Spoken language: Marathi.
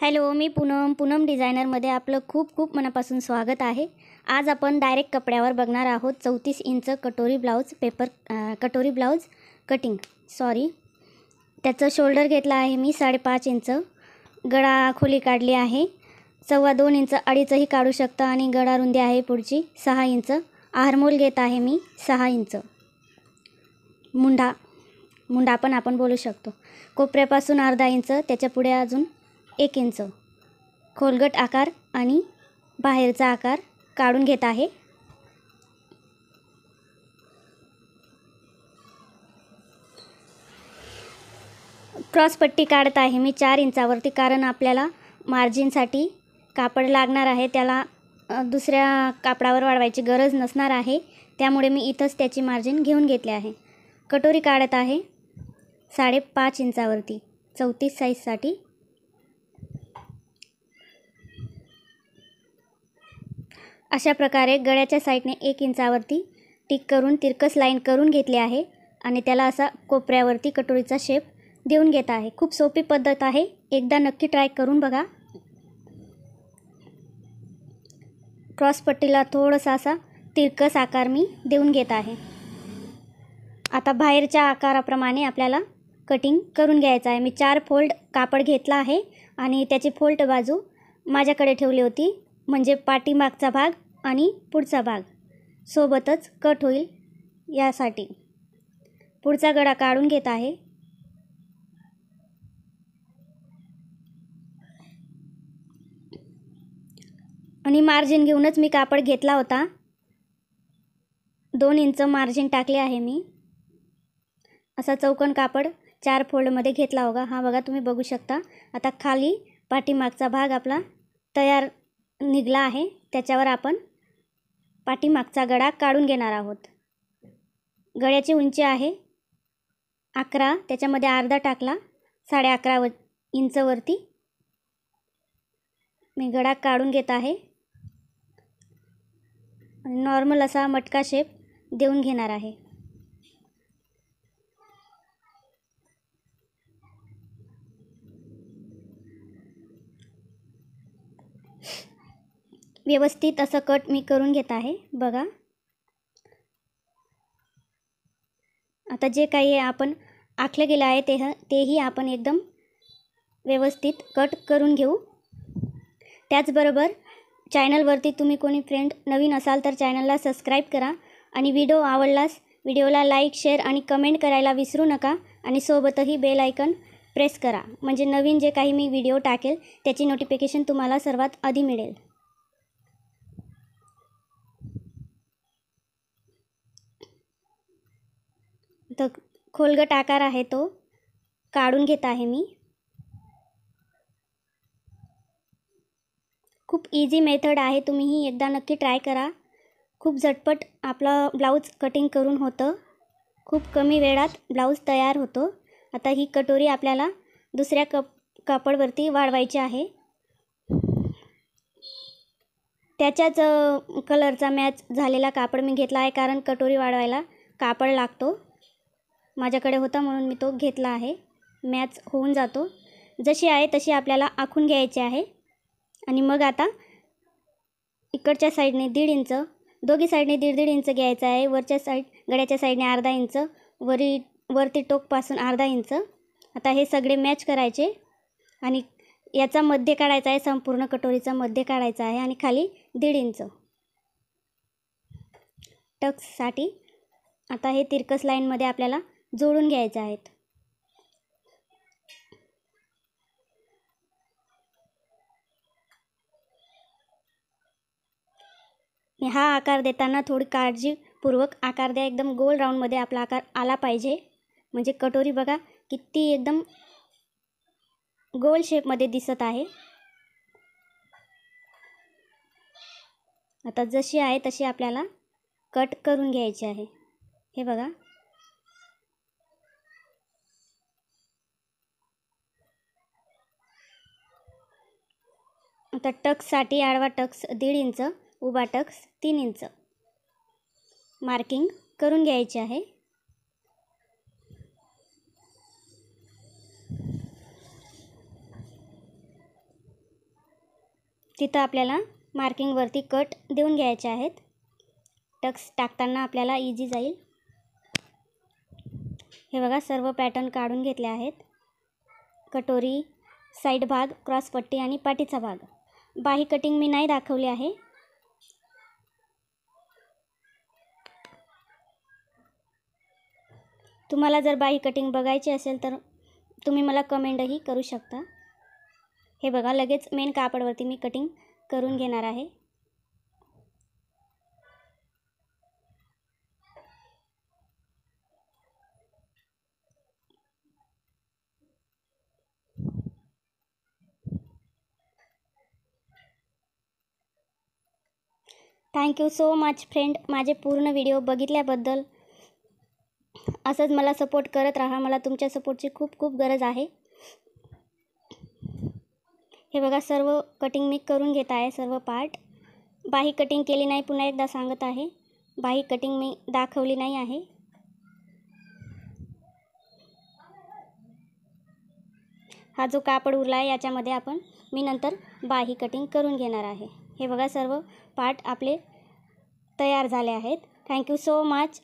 हॅलो मी पूनम पूनम डिझायनरमध्ये आपलं खूप खूप मनापासून स्वागत आहे आज आपण डायरेक्ट कपड्यावर बघणार आहोत चौतीस इंच कटोरी ब्लाऊज पेपर कटोरी ब्लाऊज कटिंग सॉरी त्याचं शोल्डर घेतलं आहे मी साडेपाच इंच गळा खोली काढली आहे सव्वा दोन इंच अडीचही काढू शकता आणि गळा रुंदी आहे पुढची सहा इंच आहारमोल घेत आहे मी सहा इंच मुंडा मुंडा पण आपण बोलू शकतो कोपऱ्यापासून अर्धा इंच त्याच्या पुढे अजून एक इंच खोलगट आकार आणि बाहेरचा आकार काढून घेत आहे क्रॉसपट्टी काढत आहे मी चार इंचावरती कारण आपल्याला मार्जिनसाठी कापड लागणार आहे त्याला दुसऱ्या कापडावर वाढवायची गरज नसणार आहे त्यामुळे मी इथंच त्याची मार्जिन घेऊन घेतली आहे कटोरी काढत आहे साडेपाच इंचावरती चौतीस साईजसाठी अशा प्रकारे गळ्याच्या साईडने एक इंचावरती टिक करून तिरकस लाईन करून घेतली आहे आणि त्याला असा कोपऱ्यावरती कटोरीचा शेप देऊन घेत आहे खूप सोपी पद्धत आहे एकदा नक्की ट्राय करून बघा क्रॉसपट्टीला थोडासा असा तिरकस आकार मी देऊन घेत आहे आता बाहेरच्या आकाराप्रमाणे आपल्याला कटिंग करून घ्यायचं आहे मी चार फोल्ड कापड घेतला आहे आणि त्याची फोल्ड बाजू माझ्याकडे ठेवली होती म्हणजे पाठीमागचा भाग आणि पुढचा भाग सोबतच कट होईल यासाठी पुढचा गड़ा काढून घेत आहे आणि मार्जिन घेऊनच मी कापड घेतला होता दोन इंच मार्जिन टाकले आहे मी असा चौकन कापड चार फोल्डमध्ये घेतला होगा हा बघा तुम्ही बघू शकता आता खाली पाठीमागचा भाग आपला तयार निघला आहे त्याच्यावर आपण पाठीमागचा गड़ा काढून घेणार आहोत गळ्याची उंची आहे अकरा त्याच्यामध्ये अर्धा टाकला साडे अकरा व इंचवरती मी गड़ा काढून घेत आहे नॉर्मल असा मटका शेप देऊन घेणार आहे व्यवस्थित असं कट मी करून घेत आहे बघा आता जे काही आपण आखलं गेलं आहे ते तेही आपण एकदम व्यवस्थित कट करून घेऊ त्याचबरोबर चॅनलवरती तुम्ही कोणी फ्रेंड नवीन असाल तर चॅनलला सबस्क्राईब करा आणि व्हिडिओ आवडलास व्हिडिओला लाईक शेअर आणि कमेंट करायला विसरू नका आणि सोबतही बेल आयकन प्रेस करा म्हणजे नवीन जे काही मी व्हिडिओ टाकेल त्याची नोटिफिकेशन तुम्हाला सर्वात आधी मिळेल तर खोलगट आकार आहे तो काढून घेत आहे मी खूप इझी मेथड आहे तुम्हीही एकदा नक्की ट्राय करा खूप झटपट आपला ब्लाऊज कटिंग करून होतं खूप कमी वेळात ब्लाऊज तयार होतो आता ही कटोरी आपल्याला दुसऱ्या कप कापडवरती वाढवायची आहे त्याच्याच कलरचा मॅच झालेला कापड मी घेतला आहे कारण कटोरी वाढवायला कापड लागतो माझ्याकडे होता म्हणून मी तो घेतला आहे मॅच होऊन जातो जशी आहे तशी आपल्याला आखून घ्यायची आहे आणि मग आता इकडच्या साईडने दीड इंच दोघी साईडने दीड दीड इंच घ्यायचं आहे वरच्या साईड गड्याच्या साईडने अर्धा इंच वरी वरती टोकपासून अर्धा इंच आता हे सगळे मॅच करायचे आणि याचा मध्य काढायचा आहे संपूर्ण कटोरीचा मध्य काढायचा आहे आणि खाली दीड इंच टक्ससाठी आता हे तिरकस लाईनमध्ये आपल्याला जोडून घ्यायचे आहेत हा आकार देताना थोडी काळजीपूर्वक आकार द्या एकदम गोल राऊंडमध्ये आपला आकार आला पाहिजे म्हणजे कटोरी बघा किती एकदम गोल शेपमध्ये दिसत आहे आता जशी आहे तशी आपल्याला कट करून घ्यायची आहे हे बघा तर टक्ससाठी आडवा टक्स दीड इंच उभा टक्स तीन इंच मार्किंग करून घ्यायची आहे तिथं आपल्याला मार्किंगवरती कट देऊन घ्यायचे आहेत टक्स टाकताना आपल्याला इजी जाईल हे बघा सर्व पॅटर्न काढून घेतले आहेत कटोरी साइड भाग क्रॉसपट्टी आणि पाठीचा भाग बाही कटिंग मी नाही दाखवली आहे तुम्हाला जर बाही कटिंग बघायची असेल तर तुम्ही मला कमेंटही करू शकता हे बघा लगेच मेन कापडवरती मी कटिंग करून घेणार आहे थँक्यू सो मच फ्रेंड माझे पूर्ण व्हिडिओ बघितल्याबद्दल असंच मला सपोर्ट करत राहा मला तुमच्या सपोर्टची खूप खूप गरज आहे हे बघा सर्व कटिंग मी करून घेत आहे सर्व पार्ट बाही कटिंग केली नाही पुन्हा एकदा सांगत आहे बाही कटिंग मी दाखवली नाही आहे हा जो कापड उरला आहे याच्यामध्ये आपण मी नंतर बाही कटिंग करून घेणार आहे हे बघा सर्व पार्ट आपले तयार झाले आहेत थँक्यू सो मच